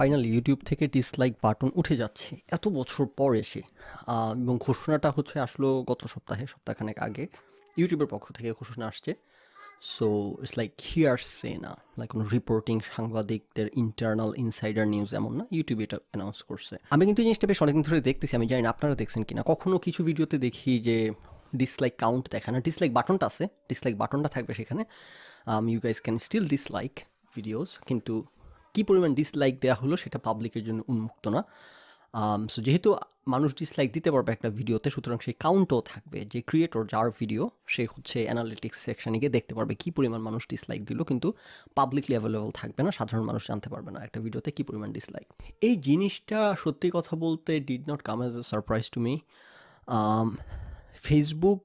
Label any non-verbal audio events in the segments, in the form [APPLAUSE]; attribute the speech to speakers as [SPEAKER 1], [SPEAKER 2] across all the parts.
[SPEAKER 1] finally YouTube থেকে dislike button উঠে যাচ্ছে এত বছর পর এসে এবং ঘোষণাটা হচ্ছে আসলো গত সপ্তাহে সপ্তাহখানেক আগে ইউটিউবের পক্ষ থেকে ঘোষণা আসছে so it's like hearsay না লাইক কোনো রিপোর্টিং সাংবাদিকদের ইন্টারনাল ইনসাইডার নিউজ এমন না ইউটিউবে এটা অ্যানাউন্স করছে আমি কিন্তু জিনিসটা বেশ অনেকদিন ধরে দেখতেছি আমি জানি না আপনারা দেখছেন কিনা কখনো কিছু ভিডিওতে দেখি যে ডিসলাইক কাউন্ট দেখায় না ডিসলাইক বাটনটা আছে ডিসলাইক বাটনটা থাকবে সেখানে you guys can still dislike videos কিন্তু কী পরিমাণ ডিসলাইক দেওয়া হলো সেটা পাবলিকের জন্য উন্মুক্ত না সো যেহেতু মানুষ ডিসলাইক দিতে পারবে একটা ভিডিওতে সুতরাং সেই কাউন্টও থাকবে যে ক্রিয়েটর যার ভিডিও সে হচ্ছে অ্যানালিটিক্স সেকশানে গিয়ে দেখতে পারবে কী পরিমাণ মানুষ ডিসলাইক দিল কিন্তু পাবলিকলি অ্যাভেলেবল থাকবে না সাধারণ মানুষ জানতে পারবে না একটা ভিডিওতে কী পরিমাণ ডিসলাইক এই জিনিসটা সত্যি কথা বলতে did not come as a surprise to me Facebook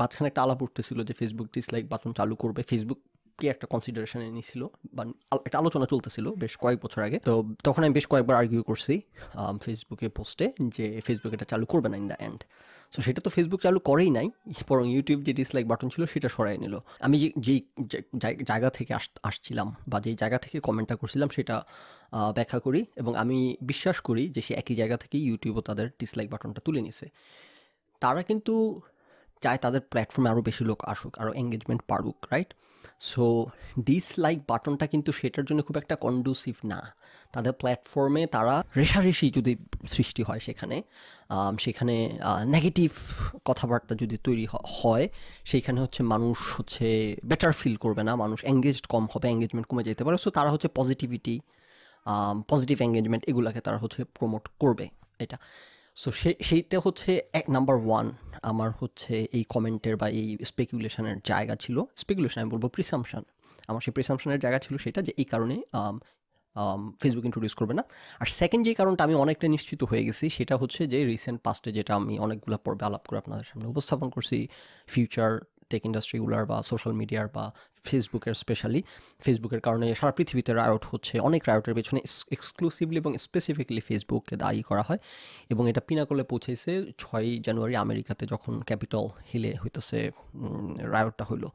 [SPEAKER 1] বাথখানে একটা আলাপ উঠতেছিল যে ফেসবুক ডিসলাইক বাটন চালু করবে ফেসবুক কি একটা কনসিডারেশনে নিয়েছিল বা একটা আলোচনা চলতেছিল বেশ কয়েক বছর আগে তো তখন আমি বেশ কয়েকবার আর্গিউ করছি ফেসবুকে পোস্টে যে ফেসবুক এটা চালু করবে না ইন দ্য এন্ড সো সেটা তো ফেসবুক চালু করেই নাই বরং ইউটিউব যে ডিসলাইক বাটন ছিল সেটা সরাই নিল আমি যেই জায়গা থেকে আসছিলাম বা যেই জায়গা থেকে কমেন্টটা করছিলাম সেটা ব্যাখ্যা করি এবং আমি বিশ্বাস করি যে সে একই জায়গা থেকে ইউটিউবও তাদের ডিসলাইক বাটনটা তুলে নিছে তারা কিন্তু চায় তাদের প্ল্যাটফর্মে আরও বেশি লোক আসুক আরও এঙ্গেজমেন্ট পারুক রাইট সো ডিসলাইক বাটনটা কিন্তু সেটার জন্য খুব একটা কন্ডুসিভ না তাদের প্ল্যাটফর্মে তারা রেশারেশি যদি সৃষ্টি হয় সেখানে সেখানে নেগেটিভ কথাবার্তা যদি তৈরি হয় সেইখানে হচ্ছে মানুষ হচ্ছে বেটার ফিল করবে না মানুষ এঙ্গেজড কম হবে এঙ্গেজমেন্ট কমে যেতে পারে সো তারা হচ্ছে পজিটিভিটি পজিটিভ এঙ্গেজমেন্ট এগুলাকে তারা হচ্ছে প্রমোট করবে এটা সো সে সেইটা হচ্ছে এক নাম্বার ওয়ান আমার হচ্ছে এই কমেন্টের বা এই স্পেকুলেশনের জায়গা ছিল স্পেকুলেশন আমি বলবো প্রিসামশন আমার সেই প্রিসামশনের জায়গা ছিল সেটা যে এই কারণে ফেসবুক ইন্ট্রোডিউস করবে না আর সেকেন্ড যে কারণটা আমি অনেকটা নিশ্চিত হয়ে গেছি সেটা হচ্ছে যে রিসেন্ট পাস্টে যেটা আমি অনেকগুলো পর্বে আলাপ করে আপনাদের সামনে উপস্থাপন করছি ফিউচার টেক ইন্ডাস্ট্রিগুলোর বা সোশ্যাল মিডিয়ার বা ফেসবুকের স্পেশালি ফেসবুকের কারণে সারা পৃথিবীতে রায়ট হচ্ছে অনেক রায়টের পেছনে এক্সক্লুসিভলি এবং স্পেসিফিকলি ফেসবুককে দায়ী করা হয় এবং এটা পিনাকলে পৌঁছেছে ছয়ই জানুয়ারি আমেরিকাতে যখন ক্যাপিটাল হিলে হইতেছে রায়টটা হইলো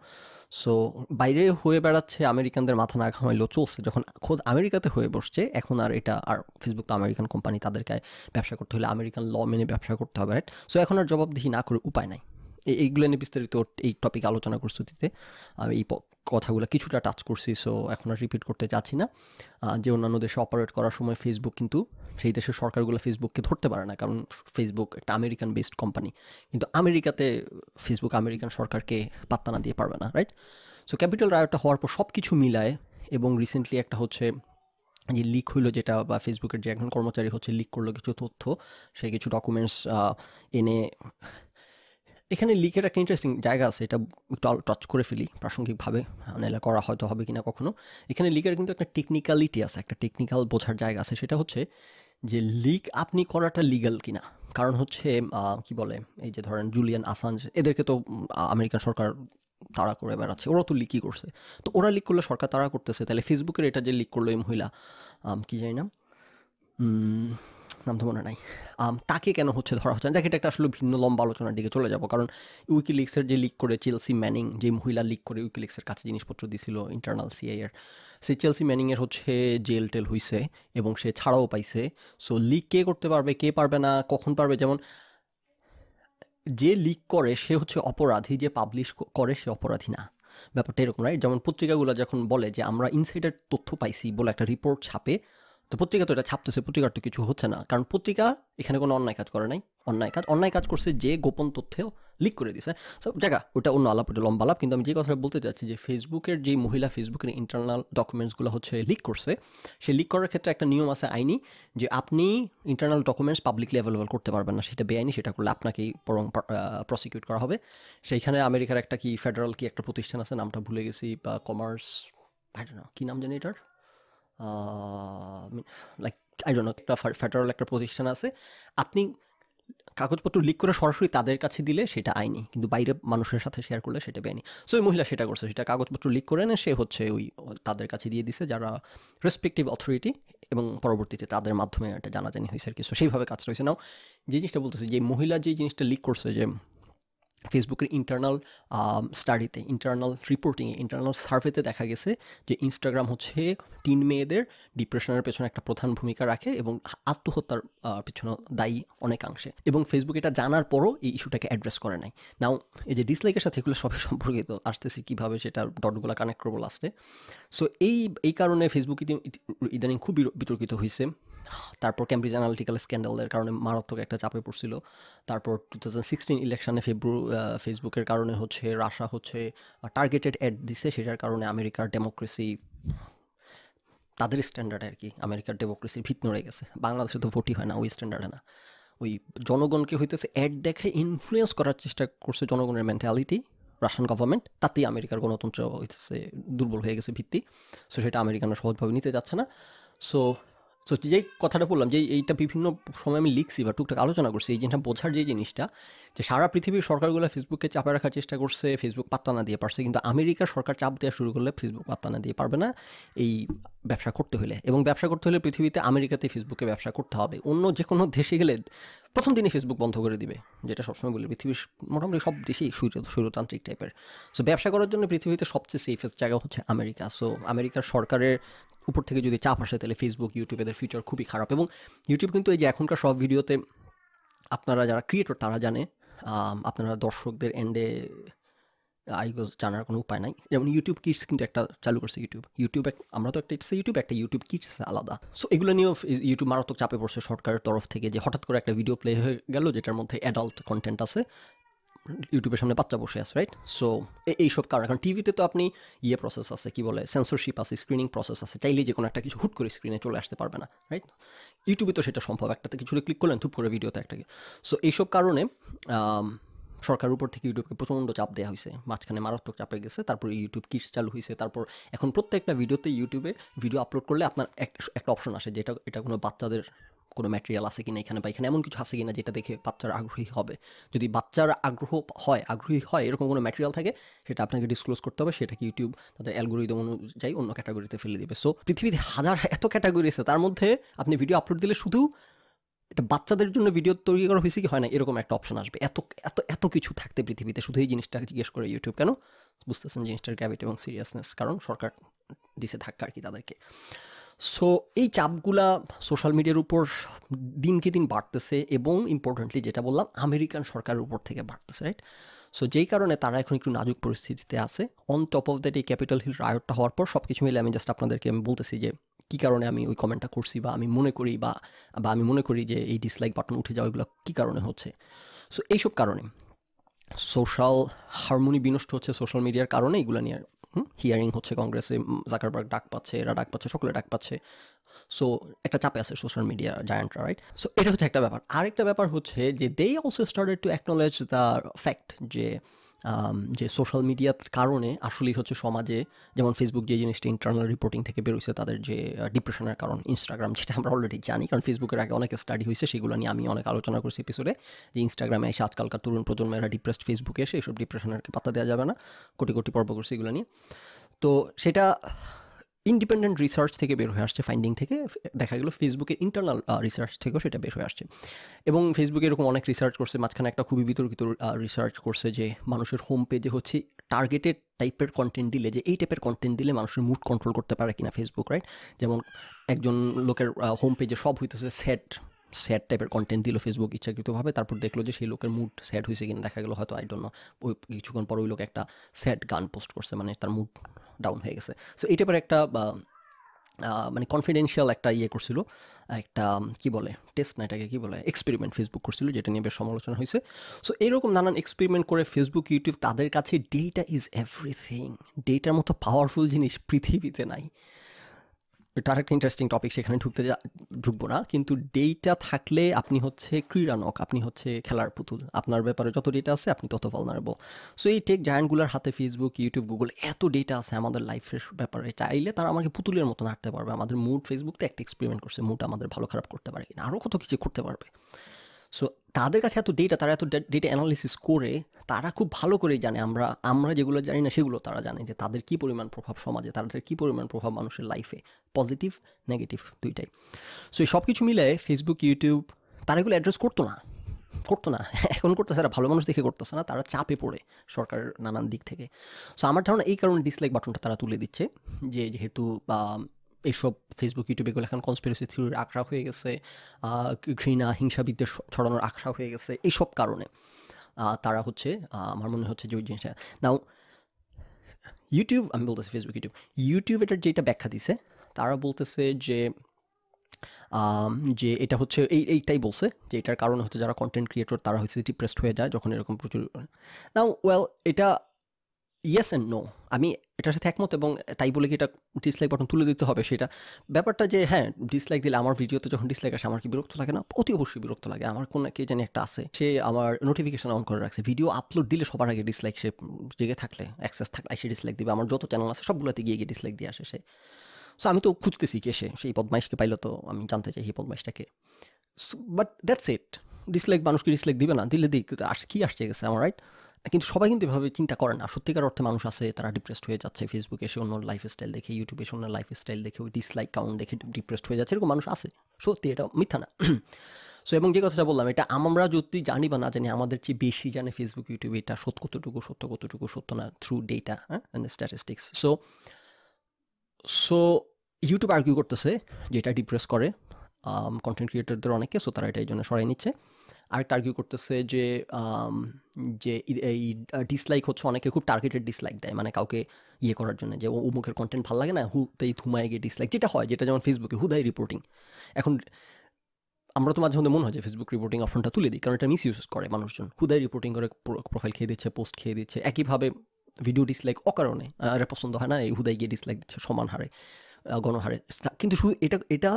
[SPEAKER 1] সো বাইরে হয়ে বেড়াচ্ছে আমেরিকানদের মাথা না ঘামাইলেও চলছে যখন খোদ আমেরিকাতে হয়ে বসছে এখন আর এটা আর ফেসবুক তো আমেরিকান কোম্পানি তাদেরকে ব্যবসা করতে হলে আমেরিকান ল মেনে ব্যবসা করতে হবে রাইট সো এখন আর জবাবদিহি না করে উপায় নাই এইগুলো নিয়ে বিস্তারিত এই টপিক আলোচনা প্রস্তুতিতে আমি এই কথাগুলো কিছুটা টাচ করছি সো এখন আর রিপিট করতে চাচ্ছি না যে অন্যান্য দেশে অপারেট করার সময় ফেসবুক কিন্তু সেই দেশের সরকারগুলো ফেসবুককে ধরতে পারে না কারণ ফেসবুক একটা আমেরিকান বেসড কোম্পানি কিন্তু আমেরিকাতে ফেসবুক আমেরিকান সরকারকে পাত্তা না দিয়ে পারবে না রাইট সো ক্যাপিটাল রায়টা হওয়ার পর সব কিছু মিলায় এবং রিসেন্টলি একটা হচ্ছে যে লিক হইলো যেটা বা ফেসবুকের যে একজন কর্মচারী হচ্ছে লিক করলো কিছু তথ্য সে কিছু ডকুমেন্টস এনে এখানে লিকের একটা ইন্টারেস্টিং জায়গা আছে এটা টচ করে ফেলি প্রাসঙ্গিকভাবে নাহলে করা হয়তো হবে কিনা কখনো এখানে লিকের কিন্তু একটা টেকনিক্যালিটি আছে একটা টেকনিক্যাল বোঝার জায়গা আছে সেটা হচ্ছে যে লিক আপনি করাটা লিগাল কিনা কারণ হচ্ছে কি বলে এই যে ধরেন জুলিয়ান আসাঞ্জ এদেরকে তো আমেরিকান সরকার তাড়া করে বেড়াচ্ছে ওরা তো লিকই করছে তো ওরা লিক করলে সরকার তাড়া করতেছে তাহলে ফেসবুকের এটা যে লিক করলো এই মহিলা কি জানি না নাম তো মনে নাই তাকে কেন হচ্ছে ধরা হচ্ছে যাকে এটা একটা আসলে ভিন্ন লম্বা আলোচনার দিকে চলে যাব কারণ উইকিলিক্সের যে লিক করে চেলসি ম্যানিং যে মহিলা লিক করে উইকিলিক্সের কাছে জিনিসপত্র দিছিল ইন্টারনাল সিআইয়ের সে চেলসি ম্যানিংয়ের হচ্ছে জেল টেল হইছে এবং সে ছাড়াও পাইছে সো লিক কে করতে পারবে কে পারবে না কখন পারবে যেমন যে লিক করে সে হচ্ছে অপরাধী যে পাবলিশ করে সে অপরাধী না ব্যাপারটা এরকম রাইট যেমন পত্রিকাগুলো যখন বলে যে আমরা ইনসাইডার তথ্য পাইছি বলে একটা রিপোর্ট ছাপে তো পত্রিকা তো এটা ছাপতেছে পত্রিকার তো কিছু হচ্ছে না কারণ পত্রিকা এখানে কোনো অন্যায় কাজ করে নাই অন্যায় কাজ অন্যায় কাজ করছে যে গোপন তথ্যেও লিক করে দিছে সো জায়গা ওটা অন্য আলাপ ওটা লম্বা আলাপ কিন্তু আমি যে কথাটা বলতে চাচ্ছি যে ফেসবুকের যে মহিলা ফেসবুকের ইন্টারনাল ডকুমেন্টসগুলো হচ্ছে লিক করছে সে লিক করার ক্ষেত্রে একটা নিয়ম আছে আইনি যে আপনি ইন্টারনাল ডকুমেন্টস পাবলিকলি অ্যাভেলেবল করতে পারবেন না সেটা বেআইনি সেটা করলে আপনাকেই বরং প্রসিকিউট করা হবে সেইখানে আমেরিকার একটা কি ফেডারাল কি একটা প্রতিষ্ঠান আছে নামটা ভুলে গেছি বা কমার্স আই না কী নাম জানি এটার লাইক আই ডোনো একটা ফেডারেল একটা প্রতিষ্ঠান আছে আপনি কাগজপত্র লিক করে সরাসরি তাদের কাছে দিলে সেটা আইনি কিন্তু বাইরে মানুষের সাথে শেয়ার করলে সেটা বেআইনি সো ওই মহিলা সেটা করছে সেটা কাগজপত্র লিক করে এনে সে হচ্ছে ওই তাদের কাছে দিয়ে দিছে যারা রেসপেক্টিভ অথরিটি এবং পরবর্তীতে তাদের মাধ্যমে একটা জানাজানি হয়েছে আর কি সেইভাবে কাজটা হয়েছে নাও যে জিনিসটা বলতেছে যে মহিলা যে জিনিসটা লিক করছে যে ফেসবুকের ইন্টারনাল স্টাডিতে ইন্টারনাল রিপোর্টিংয়ে ইন্টারনাল সার্ভেতে দেখা গেছে যে ইনস্টাগ্রাম হচ্ছে তিন মেয়েদের ডিপ্রেশনের পেছনে একটা প্রধান ভূমিকা রাখে এবং আত্মহত্যার পেছনে দায়ী অনেকাংশে এবং ফেসবুক এটা জানার পরও এই ইস্যুটাকে অ্যাড্রেস করে নাই নাও এই যে ডিসলাইকের সাথে এগুলো সবই সম্পর্কিত আসতেছে কীভাবে সেটা ডটগুলো কানেক্ট করবো লাস্টে সো এই এই কারণে ফেসবুক ইদানিং খুব বিতর্কিত হয়েছে তারপর ক্যামব্রিজ অ্যানালিটিক্যাল স্ক্যান্ডালের কারণে মারাত্মক একটা চাপে পড়ছিল তারপর টু থাউজেন্ড সিক্সটিন ইলেকশানে ফেব্রু ফেসবুকের কারণে হচ্ছে রাশা হচ্ছে টার্গেটেড অ্যাড দিছে সেটার কারণে আমেরিকার ডেমোক্রেসি তাদের স্ট্যান্ডার্ড আর কি আমেরিকার ডেমোক্রেসির ভিত নড়ে গেছে বাংলাদেশে তো ভোটই হয় না ওই স্ট্যান্ডার্ডে না ওই জনগণকে হইতেছে অ্যাড দেখে ইনফ্লুয়েস করার চেষ্টা করছে জনগণের মেন্টালিটি রাশিয়ান গভর্নমেন্ট তাতেই আমেরিকার গণতন্ত্র হইতেছে দুর্বল হয়ে গেছে ভিত্তি সো সেটা আমেরিকানরা সহজভাবে নিতে যাচ্ছে না সো সো যেই কথাটা বললাম যে এইটা বিভিন্ন সময় আমি লিখছি বা টুকটাক আলোচনা করছি এই জিনিসটা বোঝার যে জিনিসটা যে সারা পৃথিবীর সরকারগুলো ফেসবুককে চাপে রাখার চেষ্টা করছে ফেসবুক পাত্তা না দিয়ে পারছে কিন্তু আমেরিকার সরকার চাপ দেওয়া শুরু করলে ফেসবুক পাত্তা না দিয়ে পারবে না এই ব্যবসা করতে হলে এবং ব্যবসা করতে হলে পৃথিবীতে আমেরিকাতে ফেসবুকে ব্যবসা করতে হবে অন্য যে কোনো দেশে গেলে প্রথম দিনই ফেসবুক বন্ধ করে দিবে যেটা সবসময় বলি পৃথিবীর মোটামুটি সব দেশেই সৈরতান্ত্রিক টাইপের সো ব্যবসা করার জন্য পৃথিবীতে সবচেয়ে সেফেস্ট জায়গা হচ্ছে আমেরিকা সো আমেরিকার সরকারের উপর থেকে যদি চাপ আসে তাহলে ফেসবুক ইউটিউব এদের ফিউচার খুবই খারাপ এবং ইউটিউব কিন্তু এই যে এখনকার সব ভিডিওতে আপনারা যারা ক্রিয়েটর তারা জানে আপনারা দর্শকদের এন্ডে আইগো জানার কোনো উপায় নাই যেমন ইউটিউব কিডস কিন্তু একটা চালু করছে ইউটিউব ইউটিউব আমরা তো একটা ইউটিউব একটা ইউটিউব কিডস আলাদা সো এগুলো নিয়েও ইউটিউব মারাত্মক চাপে পড়ছে সরকারের তরফ থেকে যে হঠাৎ করে একটা ভিডিও প্লে হয়ে গেল যেটার মধ্যে অ্যাডাল্ট কন্টেন্ট আছে ইউটিউবের সামনে বাচ্চা বসে আছে রাইট সো এইসব কারণ কারণ টিভিতে তো আপনি ইয়ে প্রসেস আছে কি বলে সেন্সরশিপ আছে স্ক্রিনিং প্রসেস আছে চাইলেই যে কোনো একটা কিছু হুট করে স্ক্রিনে চলে আসতে পারবে না রাইট ইউটিউবে তো সেটা সম্ভব একটাতে কিছু ক্লিক করলেন ধুপ করে ভিডিওতে একটাকে সো এইসব কারণে সরকার উপর থেকে ইউটিউবকে প্রচণ্ড চাপ দেওয়া হয়েছে মাঝখানে মারাত্মক চাপে গেছে তারপর ইউটিউব কিস চালু হয়েছে তারপর এখন প্রত্যেকটা ভিডিওতে ইউটিউবে ভিডিও আপলোড করলে আপনার একটা অপশন আসে যেটা এটা কোনো বাচ্চাদের কোনো ম্যাটেরিয়াল আছে কিনা এখানে বা এখানে এমন কিছু আছে কিনা যেটা দেখে বাচ্চার আগ্রহী হবে যদি বাচ্চার আগ্রহ হয় আগ্রহী হয় এরকম কোনো ম্যাটেরিয়াল থাকে সেটা আপনাকে ডিসক্লোজ করতে হবে সেটাকে ইউটিউব তাদের অ্যালগোরিদম অনুযায়ী অন্য ক্যাটাগরিতে ফেলে দেবে সো পৃথিবীতে হাজার এত ক্যাটাগরি আছে তার মধ্যে আপনি ভিডিও আপলোড দিলে শুধু এটা বাচ্চাদের জন্য ভিডিও তৈরি করা হয়েছে কি হয় না এরকম একটা অপশন আসবে এত এত এত কিছু থাকতে পৃথিবীতে শুধু এই জিনিসটা জিজ্ঞেস করে ইউটিউব কেন বুঝতেছেন জিনিসটার গ্র্যাভিটি এবং সিরিয়াসনেস কারণ সরকার দিছে ধাক্কা আর কি তাদেরকে সো এই চাপগুলা সোশ্যাল মিডিয়ার উপর দিনকে দিন বাড়তেছে এবং ইম্পর্টেন্টলি যেটা বললাম আমেরিকান সরকারের উপর থেকে বাড়তেছে রাইট সো যেই কারণে তারা এখন একটু নাজুক পরিস্থিতিতে আছে অন টপ অফ দ্যাট এই ক্যাপিটাল হিল রায়টটা হওয়ার পর সব কিছু মিলে আমি জাস্ট আপনাদেরকে আমি বলতেছি যে কী কারণে আমি ওই কমেন্টটা করছি বা আমি মনে করি বা বা আমি মনে করি যে এই ডিসলাইক বাটন উঠে যাওয়া এগুলো কী কারণে হচ্ছে সো এইসব কারণে সোশ্যাল হারমোনি বিনষ্ট হচ্ছে সোশ্যাল মিডিয়ার কারণে এগুলো নিয়ে হিয়ারিং হচ্ছে কংগ্রেসে জাকারবার্গ ডাক পাচ্ছে এরা ডাক পাচ্ছে সকলে ডাক পাচ্ছে সো একটা চাপে আছে সোশ্যাল মিডিয়া জায়ান্টরা রাইট সো এটা হচ্ছে একটা ব্যাপার আরেকটা ব্যাপার হচ্ছে যে they also started to acknowledge the fact যে যে সোশ্যাল মিডিয়ার কারণে আসলেই হচ্ছে সমাজে যেমন ফেসবুক যে জিনিসটা ইন্টারনাল রিপোর্টিং থেকে বেরোইছে তাদের যে ডিপ্রেশনের কারণ ইনস্টাগ্রাম যেটা আমরা অলরেডি জানি কারণ ফেসবুকের আগে অনেক স্টাডি হয়েছে সেগুলো নিয়ে আমি অনেক আলোচনা করছি এপিসোডে যে ইনস্টাগ্রামে এসে আজকালকার তরুণ প্রজন্মেরা ডিপ্রেসড ফেসবুকে এসে এইসব ডিপ্রেশনের পাতা দেওয়া যাবে না কোটি কোটি পর্ব করছে এগুলো নিয়ে তো সেটা ইন্ডিপেন্ডেন্ট রিসার্চ থেকে বের হয়ে আসছে ফাইন্ডিং থেকে দেখা গেল ফেসবুকের ইন্টারনাল রিসার্চ থেকেও সেটা বের হয়ে আসছে এবং ফেসবুকে এরকম অনেক রিসার্চ করছে মাঝখানে একটা খুবই বিতর্কিত রিসার্চ করছে যে মানুষের হোম পেজে হচ্ছে টার্গেটেড টাইপের কন্টেন্ট দিলে যে এই টাইপের কন্টেন্ট দিলে মানুষের মুড কন্ট্রোল করতে পারে কিনা ফেসবুক রাইট যেমন একজন লোকের হোম পেজে সব হইতেছে সেট স্যাড টাইপের কন্টেন্ট দিল ফেসবুক ইচ্ছাকৃতভাবে তারপর দেখলো যে সেই লোকের মুড স্যাড হয়েছে কিনা দেখা গেলো হয়তো আই ওই কিছুক্ষণ পর ওই লোক একটা স্যাড গান পোস্ট করছে মানে তার মুড ডাউন হয়ে গেছে সো এই টাইপের একটা মানে কনফিডেন্সিয়াল একটা ইয়ে করছিল একটা কি বলে টেস্ট না এটাকে কী বলে এক্সপেরিমেন্ট ফেসবুক করছিল যেটা নিয়ে বেশ সমালোচনা হয়েছে সো এরকম নানান এক্সপেরিমেন্ট করে ফেসবুক ইউটিউব তাদের কাছে ডেটা ইজ এভরিথিং ডেটার মতো পাওয়ারফুল জিনিস পৃথিবীতে নাই তার একটা ইন্টারেস্টিং টপিক সেখানে ঢুকতে ঢুকবো না কিন্তু ডেটা থাকলে আপনি হচ্ছে ক্রীড়ানক আপনি হচ্ছে খেলার পুতুল আপনার ব্যাপারে যত ডেটা আছে আপনি তত নারব সো এই টেক জায়ান্টগুলোর হাতে ফেসবুক ইউটিউব গুগল এত ডেটা আছে আমাদের লাইফের ব্যাপারে চাইলে তারা আমাকে পুতুলের মতো আঁকতে পারবে আমাদের মুড ফেসবুক তো একটা এক্সপেরিমেন্ট করছে মুড আমাদের ভালো খারাপ করতে পারে কিনা আরও কত কিছু করতে পারবে সো তাদের কাছে এত ডেটা তারা এত ডেটা অ্যানালিসিস করে তারা খুব ভালো করেই জানে আমরা আমরা যেগুলো জানি না সেগুলো তারা জানে যে তাদের কী পরিমাণ প্রভাব সমাজে তাদের কী পরিমাণ প্রভাব মানুষের লাইফে পজিটিভ নেগেটিভ দুইটাই সো এই সব কিছু মিলে ফেসবুক ইউটিউব তারা এগুলো অ্যাড্রেস করতো না করতো না [LAUGHS] এখন করতেছে তারা ভালো মানুষ দেখে করতেছে না তারা চাপে পড়ে সরকারের নানান দিক থেকে সো আমার ধারণা এই কারণে ডিসলাইক বাটনটা তারা তুলে দিচ্ছে যে যেহেতু এইসব ফেসবুক ইউটিউব এগুলো এখন কনসপিরেসি থিওরির আখড়া হয়ে গেছে ঘৃণা হিংসাবিদ্বেষ ছড়ানোর আখড়া হয়ে গেছে এইসব কারণে তারা হচ্ছে আমার মনে হচ্ছে যে ওই জিনিসটা নাও ইউটিউব আমি বলতেছি ফেসবুক ইউটিউব ইউটিউব এটার যেটা ব্যাখ্যা দিছে তারা বলতেছে যে যে এটা হচ্ছে এই এইটাই বলছে যে এটার কারণে হচ্ছে যারা কন্টেন্ট ক্রিয়েটর তারা হচ্ছে ডিপ্রেসড হয়ে যায় যখন এরকম প্রচুর নাও ওয়েল এটা ইয়েস অ্যান্ড নো আমি এটার সাথে একমত এবং তাই বলে কি এটা ডিসলাইক বাটন তুলে দিতে হবে সেটা ব্যাপারটা যে হ্যাঁ ডিসলাইক দিলে আমার ভিডিওতে যখন ডিসলাইক আসে আমার কি বিরক্ত লাগে না অতি অবশ্যই বিরক্ত লাগে আমার কোনো কে জানি একটা আছে সে আমার নোটিফিকেশন অন করে রাখছে ভিডিও আপলোড দিলে সবার আগে ডিসলাইক সে জেগে থাকলে অ্যাক্সেস থাকলে সে ডিসলাইক দিবে আমার যত চ্যানেল আছে সবগুলোতে গিয়ে গিয়ে ডিসলাইক দিয়ে আসে সে সো আমি তো খুঁজতেছি কে সে সেই বদমাইশকে পাইলে তো আমি জানতে চাই এই বদমাইশটাকে বাট দ্যাটস ইট ডিসলাইক মানুষকে ডিসলাইক দিবে না দিলে দিক আস কী আসছে গেছে আমার রাইট কিন্তু সবাই কিন্তু এভাবে চিন্তা করে না সত্যিকার অর্থে মানুষ আছে তারা ডিপ্রেসড হয়ে যাচ্ছে ফেসবুকে এসে অন্য লাইফ স্টাইল দেখে ইউটিউবে এসে অন্য স্টাইল দেখে ওই ডিসলাইক কাউন্ট দেখে ডিপ্রেসড হয়ে যাচ্ছে এরকম মানুষ আছে সত্যি এটা মিথ্যা না সো এবং যে কথাটা বললাম এটা আমরা যদি জানি বা না জানি আমাদের চেয়ে বেশি জানে ফেসবুক ইউটিউবে এটা সত্য কতটুকু সত্য কতটুকু সত্য না থ্রু ডেটা হ্যাঁ স্ট্যাটিস্টিক্স সো সো ইউটিউব কি করতেছে যেটা ডিপ্রেস করে কন্টেন্ট ক্রিয়েটারদের অনেকে সো তারা এটা এই জন্য সরাই নিচ্ছে আরেকটা আর্গিউ করতেছে যে যে এই ডিসলাইক হচ্ছে অনেকে খুব টার্গেটেড ডিসলাইক দেয় মানে কাউকে ইয়ে করার জন্য যে ও অমুকের কন্টেন্ট ভালো লাগে না হু তাই থুমায় গিয়ে ডিসলাইক যেটা হয় যেটা যেমন ফেসবুকে হুদাই রিপোর্টিং এখন আমরা তো মাঝে মধ্যে মনে হয় যে ফেসবুক রিপোর্টিং অপশনটা তুলে দিই কারণ এটা মিস ইউজ করে মানুষজন হুদাই রিপোর্টিং করে প্রোফাইল খেয়ে দিচ্ছে পোস্ট খেয়ে দিচ্ছে একইভাবে ভিডিও ডিসলাইক অকারণে আর পছন্দ হয় না এই হুদাই গিয়ে ডিসলাইক দিচ্ছে সমান হারে গণহারে কিন্তু শুধু এটা এটা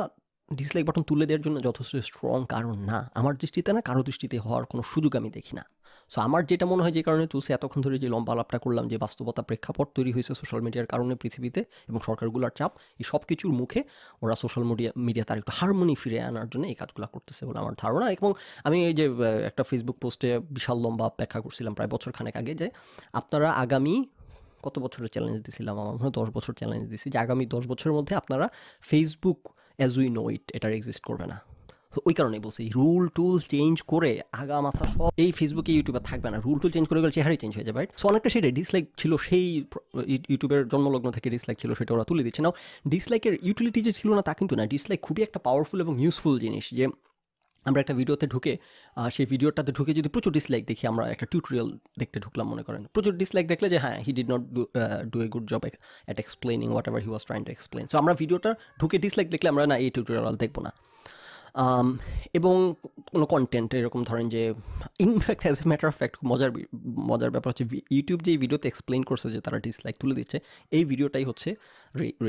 [SPEAKER 1] ডিসলাইক বাটন তুলে দেওয়ার জন্য যথেষ্ট স্ট্রং কারণ না আমার দৃষ্টিতে না কারো দৃষ্টিতে হওয়ার কোনো সুযোগ আমি দেখি না সো আমার যেটা মনে হয় যে কারণে তুলসে এতক্ষণ ধরে যে লম্বা লাভটা করলাম যে বাস্তবতা প্রেক্ষাপট তৈরি হয়েছে সোশ্যাল মিডিয়ার কারণে পৃথিবীতে এবং সরকারগুলোর চাপ এই সব কিছুর মুখে ওরা সোশ্যাল মিডিয়া মিডিয়া তার একটু হারমোনি ফিরে আনার জন্য এই কাজগুলো করতেছে বলে আমার ধারণা এবং আমি এই যে একটা ফেসবুক পোস্টে বিশাল লম্বা ব্যাখ্যা করছিলাম প্রায় বছর খানেক আগে যে আপনারা আগামী কত বছরের চ্যালেঞ্জ দিছিলাম আমার মনে হয় দশ বছর চ্যালেঞ্জ দিছি যে আগামী দশ বছরের মধ্যে আপনারা Facebook as we know it এটার এক্সিস্ট করবে না ওই কারণে বলছি রুল টুল চেঞ্জ করে আগা মাথা সব এই ফেসবুকে ইউটিউবে থাকবে না রুল টুল চেঞ্জ করে গেলে চেহারাই চেঞ্জ হয়ে যাবে সো অনেকটা সেটা ডিসলাইক ছিল সেই ইউটিউবের জন্মলগ্ন থেকে ডিসলাইক ছিল সেটা ওরা তুলে দিচ্ছে না ডিসলাইকের ইউটিলিটি যে ছিল না তা কিন্তু না ডিসলাইক খুবই একটা পাওয়ারফুল এবং ইউজফুল জিনিস যে আমরা একটা ভিডিওতে ঢুকে সেই ভিডিওটাতে ঢুকে যদি প্রচুর ডিসলাইক দেখি আমরা একটা টিউটোরিয়াল দেখতে ঢুকলাম মনে করেন প্রচুর ডিসলাইক দেখলে যে হ্যাঁ he did not do a good job at explaining whatever he was trying to explain so আমরা ভিডিওটা ঢুকে ডিসলাইক দেখলে আমরা না এই টিউটোরিয়াল দেখবো না এবং কোনো কন্টেন্ট এরকম ধরেন যে in fact as a matter of fact মজার মজার ব্যাপার হচ্ছে ইউটিউব যে ভিডিওতে এক্সপ্লেন করছে যে তারা ডিসলাইক তুলে দিচ্ছে এই ভিডিওটাই হচ্ছে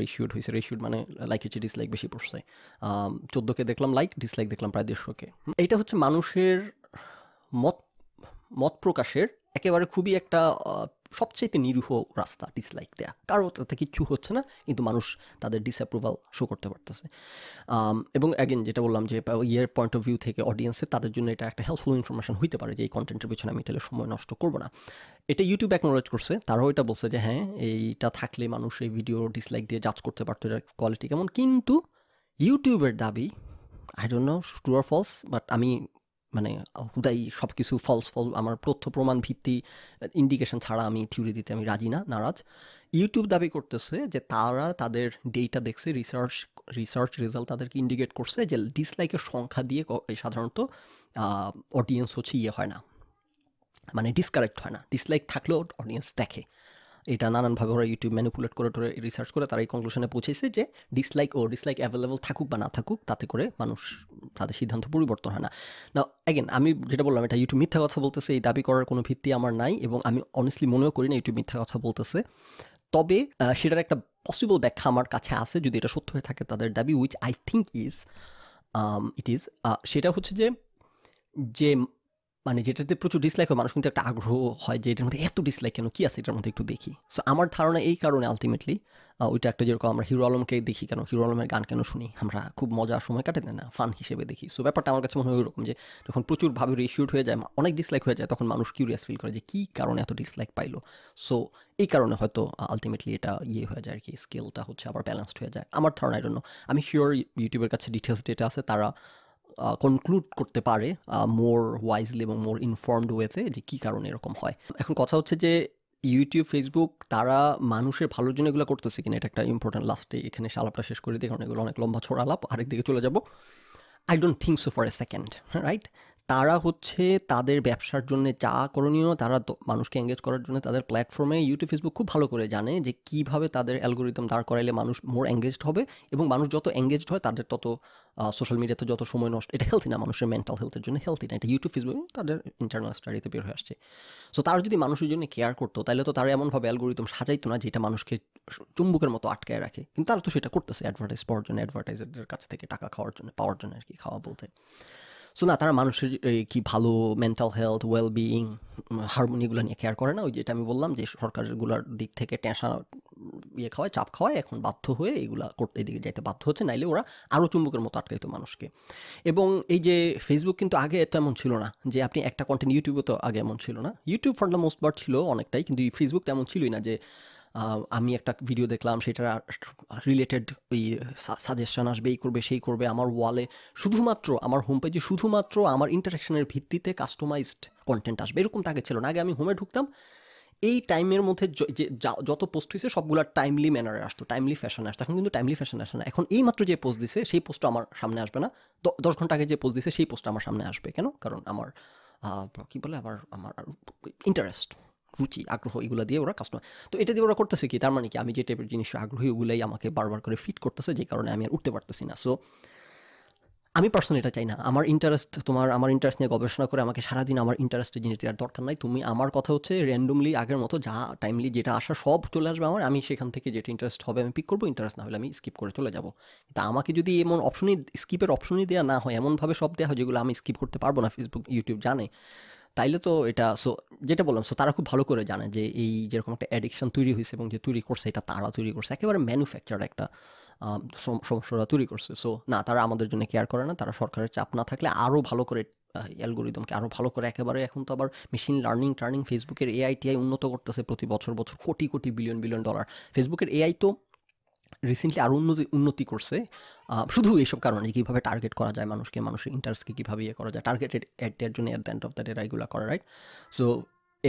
[SPEAKER 1] রেশিউড হয়েছে রেশিউড মানে লাইক হচ্ছে ডিসলাইক বেশি পড়ছে চোদ্দোকে দেখলাম লাইক ডিসলাইক দেখলাম প্রায় দেড়শোকে এটা হচ্ছে মানুষের মত মত প্রকাশের একেবারে খুবই একটা সবচেয়ে নিরীহ রাস্তা ডিসলাইক দেয়া কারো তাতে কিচ্ছু হচ্ছে না কিন্তু মানুষ তাদের ডিসঅ্যাপ্রুভাল শো করতে পারতেছে এবং অ্যাগেন যেটা বললাম যে ইয়ের পয়েন্ট অফ ভিউ থেকে অডিয়েন্সে তাদের জন্য এটা একটা হেল্পফুল ইনফরমেশন হইতে পারে যে এই কন্টেন্টের পিছনে আমি তাহলে সময় নষ্ট করবো না এটা ইউটিউব অ্যাকনোলেজ করছে তারাও এটা বলছে যে হ্যাঁ এইটা থাকলে মানুষ এই ভিডিও ডিসলাইক দিয়ে জাজ করতে পারতো এটার কোয়ালিটি কেমন কিন্তু ইউটিউবের দাবি I don't know true or false but আমি মানে হুদাই সব কিছু ফলস ফল আমার তথ্য প্রমাণ ভিত্তি ইন্ডিকেশন ছাড়া আমি থিওরি দিতে আমি রাজি না নারাজ ইউটিউব দাবি করতেছে যে তারা তাদের ডেটা দেখছে রিসার্চ রিসার্চ রেজাল্ট তাদেরকে ইন্ডিকেট করছে যে ডিসলাইকের সংখ্যা দিয়ে সাধারণত অডিয়েন্স হচ্ছে ইয়ে হয় না মানে ডিসকারেক্ট হয় না ডিসলাইক থাকলেও অডিয়েন্স দেখে এটা নানানভাবে ওরা ইউটিউব ম্যানিপুলেট করে টোরে রিসার্চ করে তারা এই কনক্লুশনে পৌঁছেছে যে ডিসলাইক ও ডিসলাইক অ্যাভেলেবল থাকুক বা না থাকুক তাতে করে মানুষ তাদের সিদ্ধান্ত পরিবর্তন হয় না না অ্যাগেন আমি যেটা বললাম এটা ইউটিউব মিথ্যা কথা বলতেছে এই দাবি করার কোনো ভিত্তি আমার নাই এবং আমি অনেস্টলি মনেও করি না ইউটিউব মিথ্যা কথা বলতেছে তবে সেটার একটা পসিবল ব্যাখ্যা আমার কাছে আছে যদি এটা সত্য হয়ে থাকে তাদের দাবি which I think is it is সেটা হচ্ছে যে যে মানে যেটাতে প্রচুর ডিসলাইক হয় মানুষ কিন্তু একটা আগ্রহ হয় যে এটার মধ্যে এত ডিসলাইক কেন কী আছে এটার মধ্যে একটু দেখি সো আমার ধারণা এই কারণে আলটিমেটলি ওইটা একটা যেরকম আমরা হিরো আলমকে দেখি কেন হিরো আলমের গান কেন শুনি আমরা খুব মজা সময় কাটে না ফান হিসেবে দেখি সো ব্যাপারটা আমার কাছে মনে হয় ওরকম যে যখন প্রচুরভাবে রেশিউট হয়ে যায় অনেক ডিসলাইক হয়ে যায় তখন মানুষ কিউরিয়াস ফিল করে যে কী কারণে এত ডিসলাইক পাইলো সো এই কারণে হয়তো আলটিমেটলি এটা ইয়ে হয়ে যায় আর কি স্কেলটা হচ্ছে আবার ব্যালেন্সড হয়ে যায় আমার ধারণা জন্য আমি শিওর ইউটিউবের কাছে ডিটেলস ডেটা আছে তারা কনক্লুড করতে পারে মোর ওয়াইজলি এবং মোর ইনফর্মড ওয়েতে যে কী কারণে এরকম হয় এখন কথা হচ্ছে যে ইউটিউব ফেসবুক তারা মানুষের ভালোর জন্য এগুলো করতেছে কিনা এটা একটা ইম্পর্ট্যান্ট লাস্টে এখানে আলাপটা শেষ করে দিই কারণ এগুলো অনেক লম্বা ছোড়া আলাপ দিকে চলে যাব I don't think so for a second right তারা হচ্ছে তাদের ব্যবসার জন্য যা করণীয় তারা মানুষকে এঙ্গেজ করার জন্য তাদের প্ল্যাটফর্মে ইউটিউব ফেসবুক খুব ভালো করে জানে যে কিভাবে তাদের অ্যালগোরিদম দাঁড় করাইলে মানুষ মোর এঙ্গেজড হবে এবং মানুষ যত এঙ্গেজড হয় তাদের তত সোশ্যাল মিডিয়াতে যত সময় নষ্ট এটা হেলথি না মানুষের মেন্টাল হেলথের জন্য হেলথি না এটা ইউটিউব ফেসবুক তাদের ইন্টারনাল স্টাডিতে বের হয়ে আসছে সো তারা যদি মানুষের জন্য কেয়ার করতো তাহলে তো তারা এমনভাবে অ্যালগোরিদম সাজাইতো না যেটা মানুষকে চুম্বুকের মতো আটকায় রাখে কিন্তু তারা তো সেটা করতেছে অ্যাডভার্টাইজ পাওয়ার জন্য অ্যাডভার্টাইজারদের কাছ থেকে টাকা খাওয়ার জন্য পাওয়ার জন্য আর কি খাওয়া বলতে সো না তারা মানুষের কি ভালো মেন্টাল হেলথ বিইং হারমোনিগুলো নিয়ে কেয়ার করে না ওই যেটা আমি বললাম যে সরকারগুলোর দিক থেকে ট্যাঁসা ইয়ে খাওয়ায় চাপ খাওয়ায় এখন বাধ্য হয়ে এইগুলো করতে এদিকে যাইতে বাধ্য হচ্ছে নাইলে ওরা আরও চুম্বকের মতো আটকাইতো মানুষকে এবং এই যে ফেসবুক কিন্তু আগে তেমন ছিল না যে আপনি একটা কন্টেন্ট ইউটিউবে তো আগে এমন ছিল না YouTube for the most part ছিল অনেকটাই কিন্তু ফেসবুক তেমন ছিলই না যে আমি একটা ভিডিও দেখলাম সেটার রিলেটেড ওই সাজেশন আসবে এই করবে সেই করবে আমার ওয়ালে শুধুমাত্র আমার হোম পেজে শুধুমাত্র আমার ইন্টারাকশনের ভিত্তিতে কাস্টমাইজড কন্টেন্ট আসবে এরকম তাকে ছিল না আগে আমি হোমে ঢুকতাম এই টাইমের মধ্যে যে যত পোস্ট হয়েছে সবগুলো টাইমলি ম্যানারে আসতো টাইমলি ফ্যাশন আসতো এখন কিন্তু টাইমলি ফ্যাশনে আসে না এখন এই মাত্র যে পোস্ট দিছে সেই পোস্টটা আমার সামনে আসবে না দশ ঘন্টা আগে যে পোস্ট দিছে সেই পোস্টটা আমার সামনে আসবে কেন কারণ আমার কী বলে আবার আমার ইন্টারেস্ট রুচি আগ্রহ এগুলো দিয়ে ওরা কাস্টমার তো এটা দিয়ে ওরা করতেছে কি তার মানে কি আমি যে টাইপের জিনিস আগ্রহী ওগুলাই আমাকে বারবার করে ফিট করতেছে যে কারণে আমি আর উঠতে পারতেছি না সো আমি পার্সোনালি এটা চাই না আমার ইন্টারেস্ট তোমার আমার ইন্টারেস্ট নিয়ে গবেষণা করে আমাকে সারাদিন আমার ইন্টারেস্টের জিনিস দেওয়ার দরকার নাই তুমি আমার কথা হচ্ছে র্যান্ডমলি আগের মতো যা টাইমলি যেটা আসা সব চলে আসবে আমার আমি সেখান থেকে যেটা ইন্টারেস্ট হবে আমি পিক করবো ইন্টারেস্ট না হলে আমি স্কিপ করে চলে যাবো তা আমাকে যদি এমন অপশনই স্কিপের অপশনই দেওয়া না হয় এমনভাবে সব দেওয়া হয় যেগুলো আমি স্কিপ করতে পারবো না ফেসবুক ইউটিউব জানে তাইলে তো এটা সো যেটা বললাম সো তারা খুব ভালো করে জানে যে এই যেরকম একটা অ্যাডিকশন তৈরি হয়েছে এবং যে তৈরি করছে এটা তারা তৈরি করছে একেবারে ম্যানুফ্যাকচার একটা সমস্যাটা তৈরি করছে সো না তারা আমাদের জন্য কেয়ার করে না তারা সরকারের চাপ না থাকলে আরও ভালো করে অ্যালগোরিদমকে আরও ভালো করে একেবারে এখন তো আবার মেশিন লার্নিং টার্নিং ফেসবুকের এআই টিআই উন্নত করতেছে প্রতি বছর বছর crore crore billion billion dollar ফেসবুকের এআই তো রিসেন্টলি আরও উন্নতি উন্নতি করছে শুধু এইসব কারণে কীভাবে টার্গেট করা যায় মানুষকে মানুষের ইন্টারেস্টকে কীভাবে ইয়ে করা যায় টার্গেটেড অ্যাট দেওয়ার জন্য at the end of the day এগুলো করা রাইট সো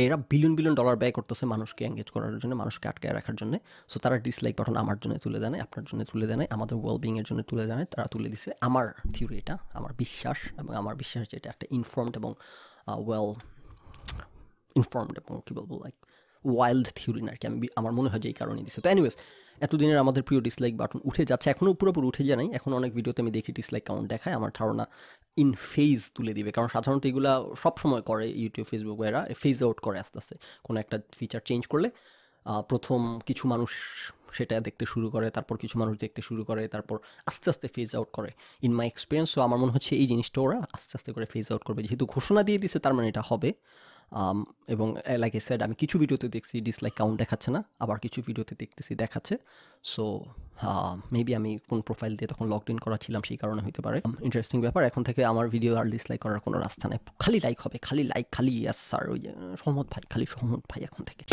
[SPEAKER 1] এরা বিলিয়ন বিলিয়ন ডলার ব্যয় করতেছে মানুষকে এঙ্গেজ করার জন্য মানুষকে আটকায় রাখার জন্য সো তারা ডিসলাইক বাটন আমার জন্য তুলে দেয় আপনার জন্য তুলে দেয় আমাদের ওয়েলবিংয়ের জন্য তুলে দেয় তারা তুলে দিছে আমার থিওরি এটা আমার বিশ্বাস এবং আমার বিশ্বাস যে এটা একটা ইনফর্মড এবং ওয়েল ইনফর্মড এবং কী বলবো লাইক ওয়াইল্ড থিওরি না কি আমি আমার মনে হয় যে এই কারণে দিছে তো এনিওয়েজ এতদিনের আমাদের প্রিয় ডিসলাইক বাটন উঠে যাচ্ছে এখনও পুরোপুরি উঠে যায় নাই এখন অনেক ভিডিওতে আমি দেখি ডিসলাইক কাউন্ট দেখায় আমার ধারণা ইন ফেজ তুলে দিবে কারণ সাধারণত এগুলো সবসময় করে ইউটিউব ফেসবুক এরা ফেজ আউট করে আস্তে আস্তে কোনো একটা ফিচার চেঞ্জ করলে প্রথম কিছু মানুষ সেটা দেখতে শুরু করে তারপর কিছু মানুষ দেখতে শুরু করে তারপর আস্তে আস্তে ফেজ আউট করে ইন মাই এক্সপিরিয়েন্স সো আমার মনে হচ্ছে এই জিনিসটা ওরা আস্তে আস্তে করে ফেজ আউট করবে যেহেতু ঘোষণা দিয়ে দিছে তার মানে এটা হবে Um, এবং লাইক এ স্যাড আমি কিছু ভিডিওতে দেখছি ডিসলাইক কাউন্ট দেখাচ্ছে না আবার কিছু ভিডিওতে দেখতেছি দেখাচ্ছে সো মেবি um, আমি কোন প্রোফাইল দিয়ে তখন লগ ইন করা ছিলাম সেই কারণে হতে পারে ইন্টারেস্টিং um, ব্যাপার এখন থেকে আমার ভিডিও আর ডিসলাইক করার কোনো রাস্তা নেই খালি লাইক হবে খালি লাইক খালি ইয়াস স্যার ওই যে সহমত ভাই খালি সহমত ভাই এখন থেকে